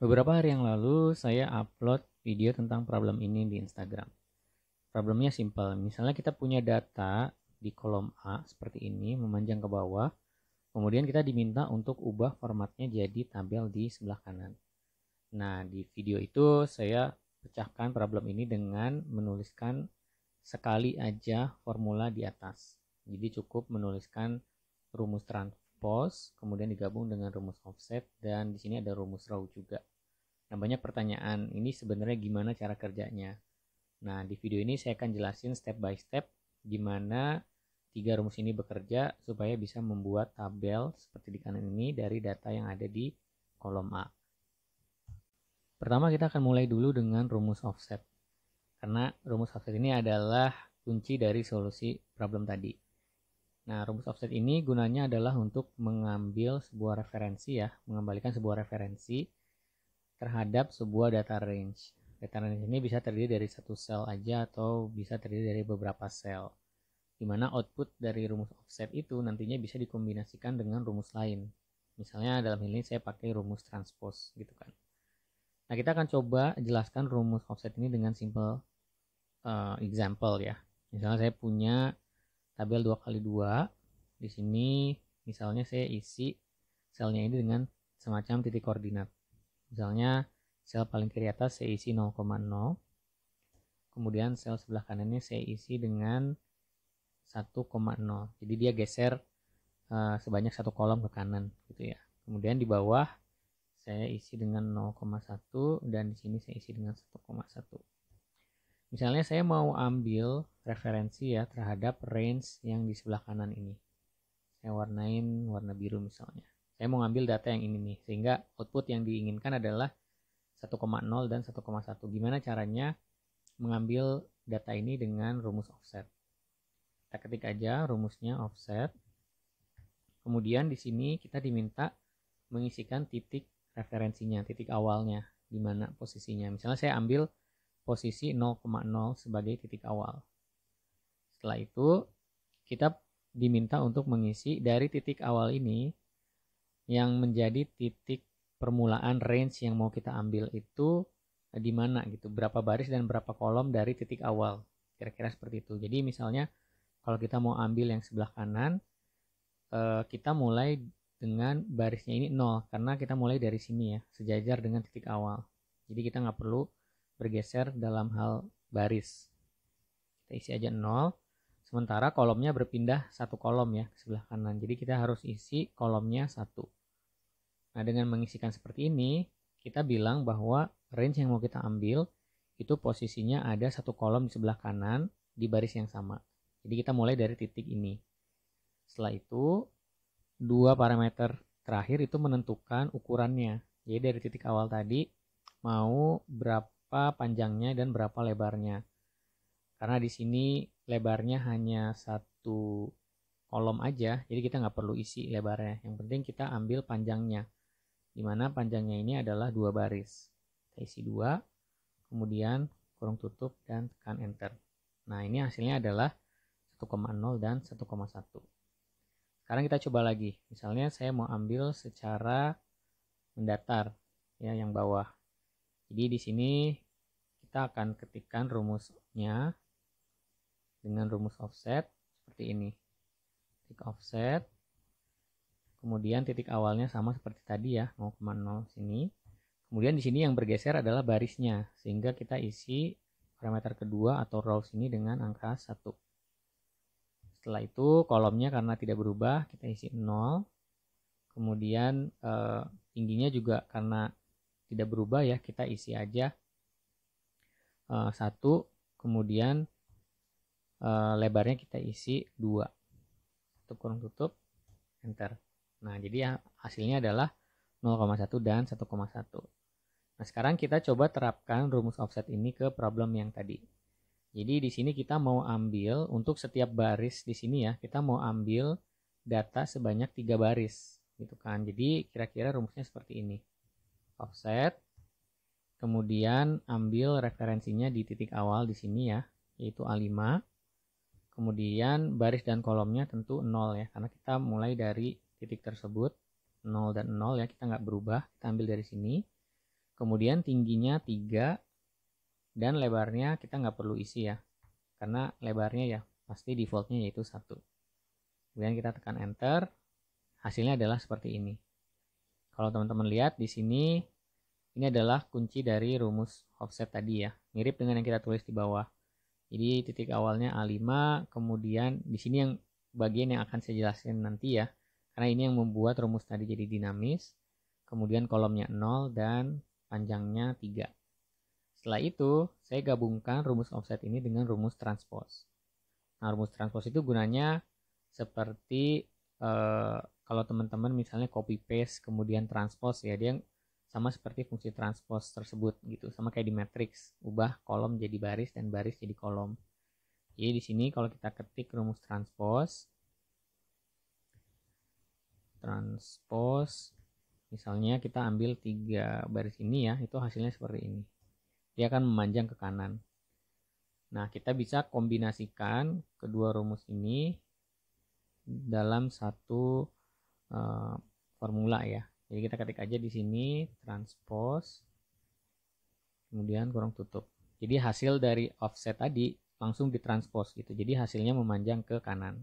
Beberapa hari yang lalu saya upload video tentang problem ini di Instagram. Problemnya simpel, misalnya kita punya data di kolom A seperti ini memanjang ke bawah, kemudian kita diminta untuk ubah formatnya jadi tabel di sebelah kanan. Nah, di video itu saya pecahkan problem ini dengan menuliskan sekali aja formula di atas. Jadi cukup menuliskan rumus transpose, kemudian digabung dengan rumus offset, dan di sini ada rumus row juga. Nah, banyak pertanyaan ini sebenarnya gimana cara kerjanya. Nah, di video ini saya akan jelasin step by step gimana tiga rumus ini bekerja supaya bisa membuat tabel seperti di kanan ini dari data yang ada di kolom A. Pertama kita akan mulai dulu dengan rumus offset. Karena rumus offset ini adalah kunci dari solusi problem tadi. Nah, rumus offset ini gunanya adalah untuk mengambil sebuah referensi ya, mengembalikan sebuah referensi terhadap sebuah data range. Data range ini bisa terdiri dari satu sel aja atau bisa terdiri dari beberapa sel. Di mana output dari rumus offset itu nantinya bisa dikombinasikan dengan rumus lain. Misalnya dalam hal ini saya pakai rumus transpose gitu kan. Nah, kita akan coba jelaskan rumus offset ini dengan simple uh, example ya. Misalnya saya punya tabel 2x2. Di sini misalnya saya isi selnya ini dengan semacam titik koordinat. Misalnya sel paling kiri atas saya isi 0,0. Kemudian sel sebelah kanannya saya isi dengan 1,0. Jadi dia geser uh, sebanyak satu kolom ke kanan gitu ya. Kemudian di bawah saya isi dengan 0,1 dan di sini saya isi dengan 1,1. Misalnya saya mau ambil referensi ya terhadap range yang di sebelah kanan ini. Saya warnain warna biru misalnya saya mau ngambil data yang ini nih sehingga output yang diinginkan adalah 1,0 dan 1,1 gimana caranya mengambil data ini dengan rumus offset kita ketik aja rumusnya offset kemudian di sini kita diminta mengisikan titik referensinya titik awalnya di mana posisinya misalnya saya ambil posisi 0,0 sebagai titik awal setelah itu kita diminta untuk mengisi dari titik awal ini yang menjadi titik permulaan range yang mau kita ambil itu eh, di mana gitu, berapa baris dan berapa kolom dari titik awal. Kira-kira seperti itu. Jadi misalnya kalau kita mau ambil yang sebelah kanan, eh, kita mulai dengan barisnya ini nol karena kita mulai dari sini ya, sejajar dengan titik awal. Jadi kita nggak perlu bergeser dalam hal baris. Kita isi aja nol Sementara kolomnya berpindah satu kolom ya ke sebelah kanan. Jadi kita harus isi kolomnya satu. Nah, dengan mengisikan seperti ini, kita bilang bahwa range yang mau kita ambil itu posisinya ada satu kolom di sebelah kanan di baris yang sama. Jadi kita mulai dari titik ini. Setelah itu, dua parameter terakhir itu menentukan ukurannya. Jadi dari titik awal tadi, mau berapa panjangnya dan berapa lebarnya. Karena di sini lebarnya hanya satu kolom aja, jadi kita nggak perlu isi lebarnya. Yang penting kita ambil panjangnya di mana panjangnya ini adalah dua baris. Kita isi dua, kemudian kurung tutup dan tekan enter. Nah, ini hasilnya adalah 1,0 dan 1,1. Sekarang kita coba lagi. Misalnya saya mau ambil secara mendatar ya yang bawah. Jadi di sini kita akan ketikkan rumusnya dengan rumus offset seperti ini. Klik offset Kemudian titik awalnya sama seperti tadi ya, 0,0 sini. Kemudian di sini yang bergeser adalah barisnya, sehingga kita isi parameter kedua atau row sini dengan angka 1. Setelah itu kolomnya karena tidak berubah, kita isi 0. Kemudian eh, tingginya juga karena tidak berubah ya, kita isi aja eh, 1. Kemudian eh, lebarnya kita isi 2 tutup kurung tutup enter Nah, jadi ya hasilnya adalah 0,1 dan 1,1. Nah, sekarang kita coba terapkan rumus offset ini ke problem yang tadi. Jadi di sini kita mau ambil untuk setiap baris di sini ya, kita mau ambil data sebanyak 3 baris gitu kan. Jadi kira-kira rumusnya seperti ini. Offset kemudian ambil referensinya di titik awal di sini ya, yaitu A5. Kemudian baris dan kolomnya tentu 0 ya karena kita mulai dari titik tersebut 0 dan 0 ya kita nggak berubah kita ambil dari sini kemudian tingginya 3 dan lebarnya kita nggak perlu isi ya karena lebarnya ya pasti defaultnya yaitu satu kemudian kita tekan enter hasilnya adalah seperti ini kalau teman-teman lihat di sini ini adalah kunci dari rumus offset tadi ya mirip dengan yang kita tulis di bawah jadi titik awalnya A5 kemudian di sini yang bagian yang akan saya jelaskan nanti ya karena ini yang membuat rumus tadi jadi dinamis. Kemudian kolomnya 0 dan panjangnya 3. Setelah itu, saya gabungkan rumus offset ini dengan rumus transpose. Nah, rumus transpose itu gunanya seperti eh, kalau teman-teman misalnya copy paste kemudian transpose ya, dia sama seperti fungsi transpose tersebut gitu sama kayak di matrix ubah kolom jadi baris dan baris jadi kolom jadi di sini kalau kita ketik rumus transpose transpose misalnya kita ambil tiga baris ini ya itu hasilnya seperti ini dia akan memanjang ke kanan nah kita bisa kombinasikan kedua rumus ini dalam satu uh, formula ya jadi kita ketik aja di sini transpose kemudian kurung tutup jadi hasil dari offset tadi langsung ditranspose gitu jadi hasilnya memanjang ke kanan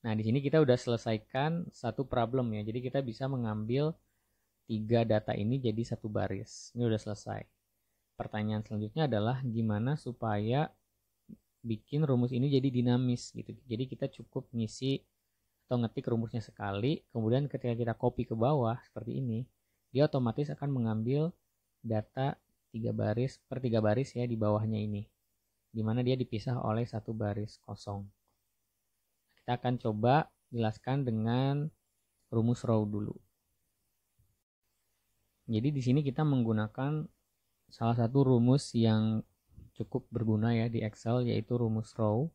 Nah, di sini kita udah selesaikan satu problem ya. Jadi kita bisa mengambil tiga data ini jadi satu baris. Ini udah selesai. Pertanyaan selanjutnya adalah gimana supaya bikin rumus ini jadi dinamis gitu. Jadi kita cukup ngisi atau ngetik rumusnya sekali, kemudian ketika kita copy ke bawah seperti ini, dia otomatis akan mengambil data tiga baris per tiga baris ya di bawahnya ini. Dimana dia dipisah oleh satu baris kosong. Kita akan coba jelaskan dengan rumus row dulu. Jadi di sini kita menggunakan salah satu rumus yang cukup berguna ya di Excel yaitu rumus row.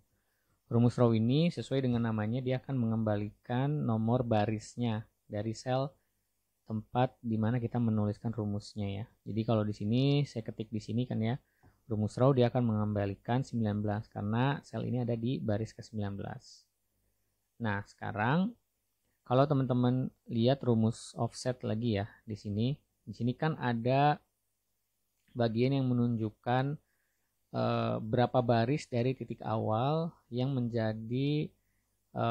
Rumus row ini sesuai dengan namanya dia akan mengembalikan nomor barisnya dari sel tempat di mana kita menuliskan rumusnya ya. Jadi kalau di sini saya ketik di sini kan ya, rumus row dia akan mengembalikan 19 karena sel ini ada di baris ke-19. Nah, sekarang kalau teman-teman lihat rumus offset lagi ya di sini. Di sini kan ada bagian yang menunjukkan e, berapa baris dari titik awal yang menjadi e,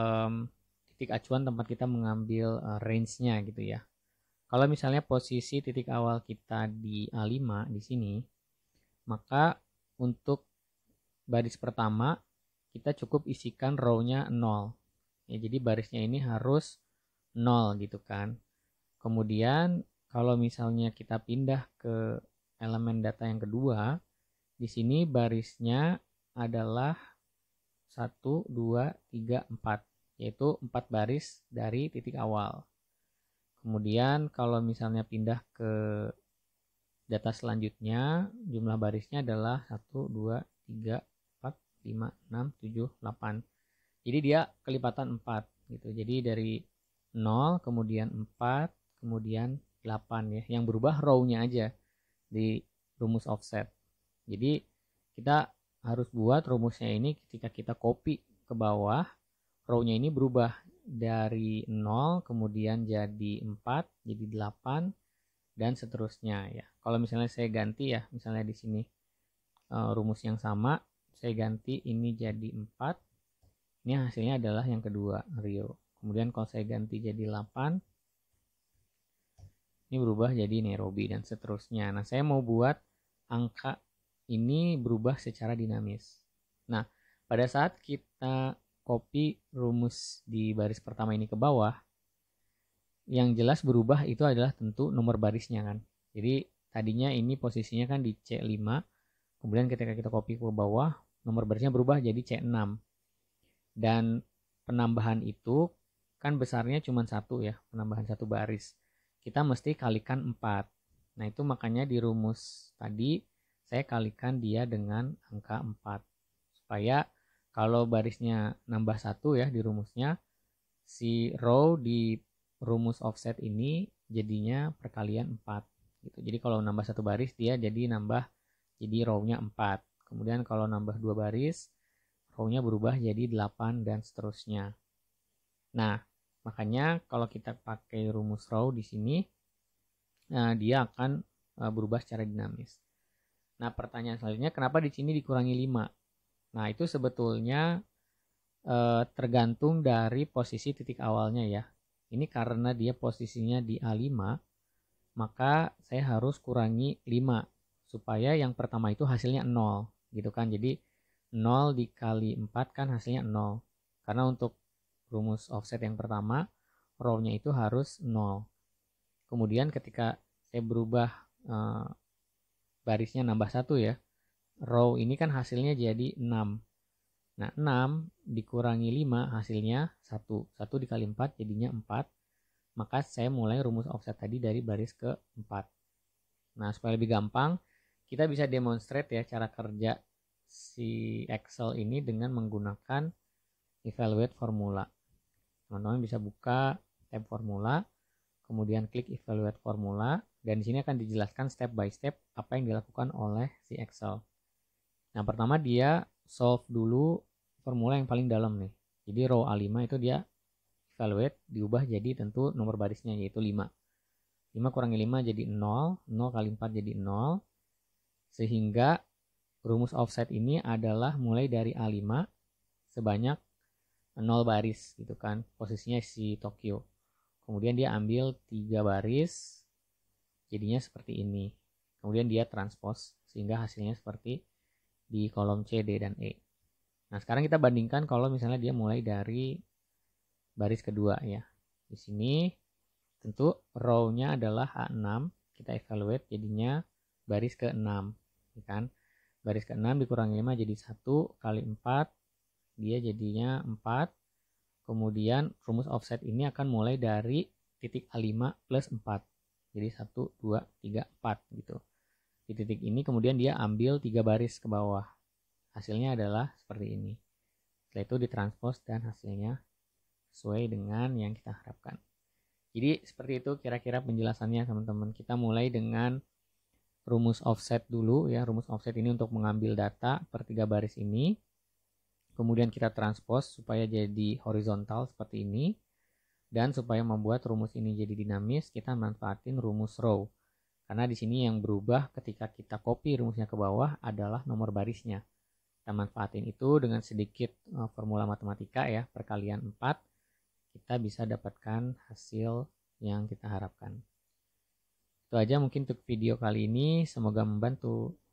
titik acuan tempat kita mengambil e, range-nya gitu ya. Kalau misalnya posisi titik awal kita di A5 di sini, maka untuk baris pertama kita cukup isikan row-nya 0 Ya, jadi barisnya ini harus 0 gitu kan. Kemudian kalau misalnya kita pindah ke elemen data yang kedua, di sini barisnya adalah 1, 2, 3, 4, yaitu 4 baris dari titik awal. Kemudian kalau misalnya pindah ke data selanjutnya, jumlah barisnya adalah 1, 2, 3, 4, 5, 6, 7, 8. Jadi dia kelipatan 4 gitu. Jadi dari 0 kemudian 4 kemudian 8 ya. Yang berubah rownya aja di rumus offset. Jadi kita harus buat rumusnya ini ketika kita copy ke bawah rownya ini berubah dari 0 kemudian jadi 4 jadi 8 dan seterusnya ya. Kalau misalnya saya ganti ya, misalnya di sini eh, rumus yang sama, saya ganti ini jadi 4 ini hasilnya adalah yang kedua, Rio. Kemudian kalau saya ganti jadi 8, ini berubah jadi Nairobi dan seterusnya. Nah, saya mau buat angka ini berubah secara dinamis. Nah, pada saat kita copy rumus di baris pertama ini ke bawah, yang jelas berubah itu adalah tentu nomor barisnya kan. Jadi tadinya ini posisinya kan di C5, kemudian ketika kita copy ke bawah, nomor barisnya berubah jadi C6. Dan penambahan itu kan besarnya cuma satu ya, penambahan satu baris. Kita mesti kalikan 4. Nah itu makanya di rumus tadi saya kalikan dia dengan angka 4. Supaya kalau barisnya nambah satu ya di rumusnya, si row di rumus offset ini jadinya perkalian 4 gitu. Jadi kalau nambah satu baris dia jadi nambah jadi rownya 4. Kemudian kalau nambah dua baris row-nya berubah jadi 8 dan seterusnya. Nah, makanya kalau kita pakai rumus row di sini, nah, dia akan eh, berubah secara dinamis. Nah, pertanyaan selanjutnya, kenapa di sini dikurangi 5? Nah, itu sebetulnya uh, tergantung dari posisi titik awalnya ya. Ini karena dia posisinya di A5, maka saya harus kurangi 5 supaya yang pertama itu hasilnya 0 gitu kan. Jadi 0 dikali 4 kan hasilnya 0. Karena untuk rumus offset yang pertama, row-nya itu harus 0. Kemudian ketika saya berubah e, barisnya nambah 1 ya, row ini kan hasilnya jadi 6. Nah, 6 dikurangi 5 hasilnya 1. 1 dikali 4 jadinya 4. Maka saya mulai rumus offset tadi dari baris ke 4. Nah, supaya lebih gampang, kita bisa demonstrate ya cara kerja si Excel ini dengan menggunakan evaluate formula. Teman-teman bisa buka tab formula, kemudian klik evaluate formula, dan di sini akan dijelaskan step by step apa yang dilakukan oleh si Excel. Nah, pertama dia solve dulu formula yang paling dalam nih. Jadi row A5 itu dia evaluate diubah jadi tentu nomor barisnya yaitu 5. 5 kurangi 5 jadi 0, 0 kali 4 jadi 0, sehingga Rumus offset ini adalah mulai dari A5 sebanyak 0 baris gitu kan. Posisinya si Tokyo. Kemudian dia ambil 3 baris jadinya seperti ini. Kemudian dia transpose sehingga hasilnya seperti di kolom C, D, dan E. Nah, sekarang kita bandingkan kalau misalnya dia mulai dari baris kedua ya. Di sini tentu rownya adalah A6, kita evaluate jadinya baris ke-6, ya kan? Garis ke-6 dikurangi 5 jadi 1 kali 4. Dia jadinya 4. Kemudian rumus offset ini akan mulai dari titik A5 plus 4. Jadi 1, 2, 3, 4 gitu. Di titik ini kemudian dia ambil 3 baris ke bawah. Hasilnya adalah seperti ini. Setelah itu ditranspose dan hasilnya sesuai dengan yang kita harapkan. Jadi seperti itu kira-kira penjelasannya teman-teman. Kita mulai dengan rumus offset dulu ya. Rumus offset ini untuk mengambil data per tiga baris ini. Kemudian kita transpose supaya jadi horizontal seperti ini. Dan supaya membuat rumus ini jadi dinamis, kita manfaatin rumus row. Karena di sini yang berubah ketika kita copy rumusnya ke bawah adalah nomor barisnya. Kita manfaatin itu dengan sedikit eh, formula matematika ya, perkalian 4, kita bisa dapatkan hasil yang kita harapkan. Itu aja mungkin untuk video kali ini. Semoga membantu.